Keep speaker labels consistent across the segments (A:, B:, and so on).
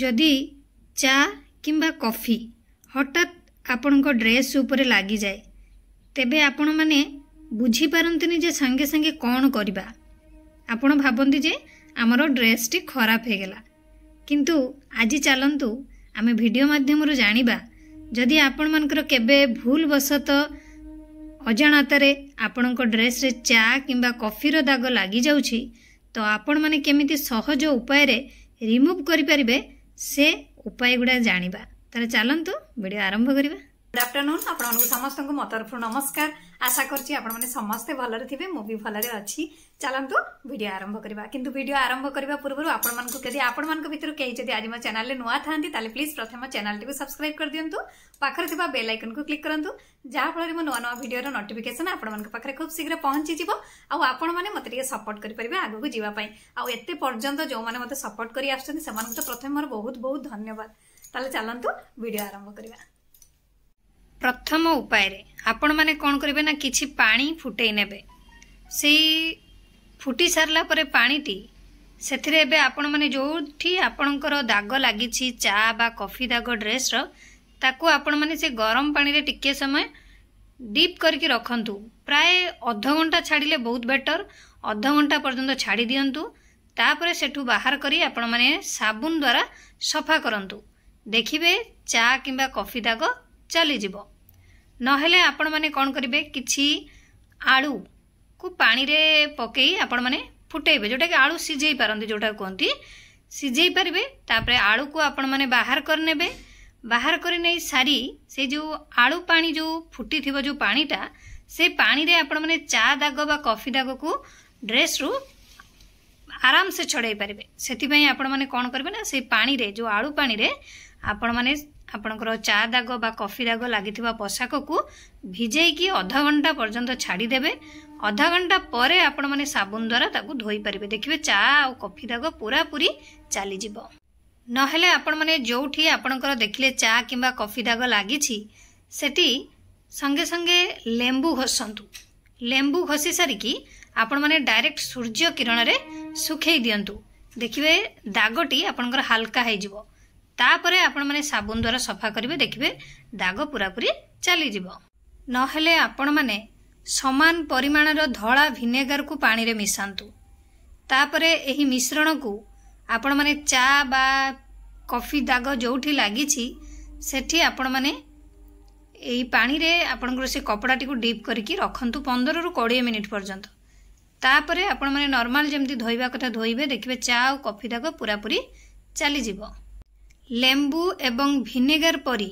A: ଯଦି ଚା କିମ୍ବା କଫି ହଠାତ୍ ଆପଣଙ୍କ ଡ୍ରେସ୍ ଉପରେ ଲାଗିଯାଏ ତେବେ ଆପଣମାନେ ବୁଝିପାରନ୍ତିନି ଯେ ସାଙ୍ଗେ ସାଙ୍ଗେ କ'ଣ କରିବା ଆପଣ ଭାବନ୍ତି ଯେ ଆମର ଡ୍ରେସ୍ଟି ଖରାପ ହୋଇଗଲା କିନ୍ତୁ ଆଜି ଚାଲନ୍ତୁ ଆମେ ଭିଡ଼ିଓ ମାଧ୍ୟମରୁ ଜାଣିବା ଯଦି ଆପଣମାନଙ୍କର କେବେ ଭୁଲବଶତଃ ଅଜାଣତରେ ଆପଣଙ୍କ ଡ୍ରେସ୍ରେ ଚା କିମ୍ବା କଫିର ଦାଗ ଲାଗିଯାଉଛି ତ ଆପଣମାନେ କେମିତି ସହଜ ଉପାୟରେ ରିମୁଭ୍ କରିପାରିବେ ସେ ଉପାୟ ଗୁଡ଼ା ଜାଣିବା ତାହେଲେ ଚାଲନ୍ତୁ ଭିଡ଼ିଓ ଆରମ୍ଭ କରିବା গুড আফটরনুন আপনার সমস্ত মো তরফ নমস্কার আশা করছি আপনার সমস্তে ভালরে থাকবে মু ভালরে অছি চালু ভিডিও আরম্ভ করা কিন্তু ভিডিও আরম্ভ করা পূর্ব আপনার যদি আপনার ভিতর কে যদি আজ মো চ্যানেল নূয়া থাকে তাহলে প্লিজ প্রথমে চ্যানেলটি সবসক্রাইব করে দিও পাখে থাকা বেল আইকন কু ক্লিক করতু যাফলে মো নূ নূ ভিডিওর নোটিফিকেসন আপনার পাখে খুব শীঘ্র পৌঁছি যাব আপনার মতো টিকি সপোর্ট করে পারবে আগুক যাওয়া আত পর্যন্ত যে মতো সপোর্ট করে আসছেন সে প্রথমে মোট বহুত বহুত ধন্যবাদ তাহলে চালু ভিডিও আরম্ভ করা ପ୍ରଥମ ଉପାୟରେ ଆପଣମାନେ କ'ଣ କରିବେ ନା କିଛି ପାଣି ଫୁଟେଇ ନେବେ ସେଇ ଫୁଟି ସାରିଲା ପରେ ପାଣିଟି ସେଥିରେ ଏବେ ଆପଣମାନେ ଯେଉଁଠି ଆପଣଙ୍କର ଦାଗ ଲାଗିଛି ଚା ବା କଫି ଦାଗ ଡ୍ରେସ୍ର ତାକୁ ଆପଣମାନେ ସେ ଗରମ ପାଣିରେ ଟିକେ ସମୟ ଡିପ୍ କରିକି ରଖନ୍ତୁ ପ୍ରାୟ ଅଧଘଣ୍ଟା ଛାଡ଼ିଲେ ବହୁତ ବେଟର୍ ଅଧଘଣ୍ଟା ପର୍ଯ୍ୟନ୍ତ ଛାଡ଼ି ଦିଅନ୍ତୁ ତାପରେ ସେଠୁ ବାହାର କରି ଆପଣମାନେ ସାବୁନ ଦ୍ୱାରା ସଫା କରନ୍ତୁ ଦେଖିବେ ଚା କିମ୍ବା କଫି ଦାଗ ଚାଲିଯିବ ନହେଲେ ଆପଣମାନେ କ'ଣ କରିବେ କିଛି ଆଳୁକୁ ପାଣିରେ ପକାଇ ଆପଣମାନେ ଫୁଟାଇବେ ଯେଉଁଟାକି ଆଳୁ ସିଝେଇ ପାରନ୍ତି ଯେଉଁଟାକୁ କୁହନ୍ତି ସିଝେଇ ପାରିବେ ତାପରେ ଆଳୁକୁ ଆପଣମାନେ ବାହାର କରିନେବେ ବାହାର କରି ନେଇ ସାରି ସେ ଯେଉଁ ଆଳୁ ପାଣି ଯେଉଁ ଫୁଟିଥିବ ଯେଉଁ ପାଣିଟା ସେ ପାଣିରେ ଆପଣମାନେ ଚା ଦାଗ ବା କଫି ଦାଗକୁ ଡ୍ରେସ୍ରୁ ଆରାମସେ ଛଡ଼ାଇ ପାରିବେ ସେଥିପାଇଁ ଆପଣମାନେ କ'ଣ କରିବେ ନା ସେ ପାଣିରେ ଯେଉଁ ଆଳୁ ପାଣିରେ ଆପଣମାନେ ଆପଣଙ୍କର ଚା ଦାଗ ବା କଫି ଦାଗ ଲାଗିଥିବା ପୋଷାକକୁ ଭିଜେଇକି ଅଧଘଣ୍ଟା ପର୍ଯ୍ୟନ୍ତ ଛାଡ଼ିଦେବେ ଅଧଘଣ୍ଟା ପରେ ଆପଣମାନେ ସାବୁନ ଦ୍ୱାରା ତାକୁ ଧୋଇପାରିବେ ଦେଖିବେ ଚା ଆଉ କଫି ଦାଗ ପୁରାପୁରି ଚାଲିଯିବ ନହେଲେ ଆପଣମାନେ ଯେଉଁଠି ଆପଣଙ୍କର ଦେଖିଲେ ଚା କିମ୍ବା କଫି ଦାଗ ଲାଗିଛି ସେଠି ସଙ୍ଗେ ସଙ୍ଗେ ଲେମ୍ବୁ ଘଷନ୍ତୁ ଲେମ୍ବୁ ଘଷି ସାରିକି ଆପଣମାନେ ଡାଇରେକ୍ଟ ସୂର୍ଯ୍ୟ କିରଣରେ ଶୁଖେଇ ଦିଅନ୍ତୁ ଦେଖିବେ ଦାଗଟି ଆପଣଙ୍କର ହାଲକା ହୋଇଯିବ ତାପରେ ଆପଣମାନେ ସାବୁନ ଦ୍ୱାରା ସଫା କରିବେ ଦେଖିବେ ଦାଗ ପୁରାପୁରି ଚାଲିଯିବ ନହେଲେ ଆପଣମାନେ ସମାନ ପରିମାଣର ଧଳା ଭିନେଗାରକୁ ପାଣିରେ ମିଶାନ୍ତୁ ତାପରେ ଏହି ମିଶ୍ରଣକୁ ଆପଣମାନେ ଚା ବା କଫି ଦାଗ ଯେଉଁଠି ଲାଗିଛି ସେଠି ଆପଣମାନେ ଏହି ପାଣିରେ ଆପଣଙ୍କର ସେ କପଡ଼ାଟିକୁ ଡିପ୍ କରିକି ରଖନ୍ତୁ ପନ୍ଦରରୁ କୋଡ଼ିଏ ମିନିଟ୍ ପର୍ଯ୍ୟନ୍ତ ତାପରେ ଆପଣମାନେ ନର୍ମାଲ୍ ଯେମିତି ଧୋଇବା କଥା ଧୋଇବେ ଦେଖିବେ ଚା ଆଉ କଫି ଦାଗ ପୁରାପୁରି ଚାଲିଯିବ ଲେମ୍ବୁ ଏବଂ ଭିନେଗାର ପରି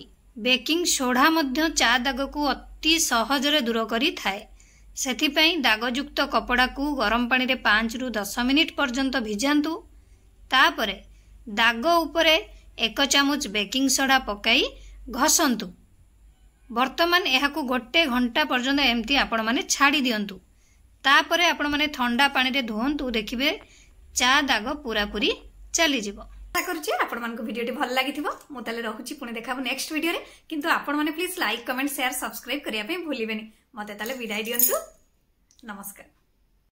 A: ବେକିଂ ସୋଢ଼ା ମଧ୍ୟ ଚା ଦାଗକୁ ଅତି ସହଜରେ ଦୂର କରିଥାଏ ସେଥିପାଇଁ ଦାଗଯୁକ୍ତ କପଡ଼ାକୁ ଗରମ ପାଣିରେ ପାଞ୍ଚରୁ ଦଶ ମିନିଟ୍ ପର୍ଯ୍ୟନ୍ତ ଭିଜାନ୍ତୁ ତାପରେ ଦାଗ ଉପରେ ଏକ ଚାମଚ ବେକିଂ ସୋଡ଼ା ପକାଇ ଘଷନ୍ତୁ ବର୍ତ୍ତମାନ ଏହାକୁ ଗୋଟେ ଘଣ୍ଟା ପର୍ଯ୍ୟନ୍ତ ଏମିତି ଆପଣମାନେ ଛାଡ଼ି ଦିଅନ୍ତୁ ତାପରେ ଆପଣମାନେ ଥଣ୍ଡା ପାଣିରେ ଧୁଅନ୍ତୁ ଦେଖିବେ ଚା ଦାଗ ପୁରାପୁରି ଚାଲିଯିବ আশা করছি আপনার ভিডিওটি ভাল লাগিথিব মু তাহলে রহুছি পুনে দেখা হব নেক্সট ভিডিওরে কিন্তু আপন মানে please like comment share subscribe করিয়া পাই ভুলিবেনি মতে তাহলে বিদায় দিয়ন্তু নমস্কার